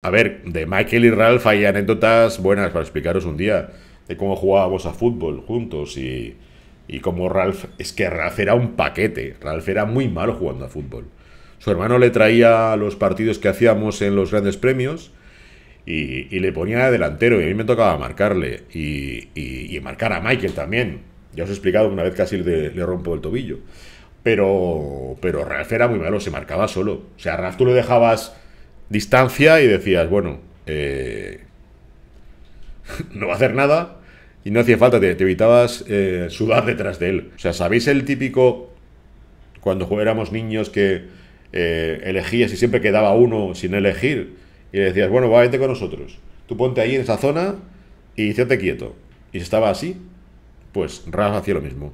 A ver, de Michael y Ralph hay anécdotas buenas para explicaros un día de cómo jugábamos a fútbol juntos y, y cómo Ralph... Es que Ralph era un paquete, Ralph era muy malo jugando a fútbol. Su hermano le traía los partidos que hacíamos en los grandes premios y, le ponía delantero y a mí me tocaba marcarle y, marcar a Michael también. Ya os he explicado que una vez casi le, rompo el tobillo. Pero, pero Ralph era muy malo, se marcaba solo. O sea, Ralph tú le dejabas distancia y decías, bueno, eh, no va a hacer nada y no hacía falta, te, evitabas eh, sudar detrás de él. O sea, ¿sabéis el típico cuando éramos niños que eh, elegías y siempre quedaba uno sin elegir? Y le decías, bueno, va, vente con nosotros. Tú ponte ahí en esa zona y quédate quieto. Y si estaba así, pues Rafa hacía lo mismo.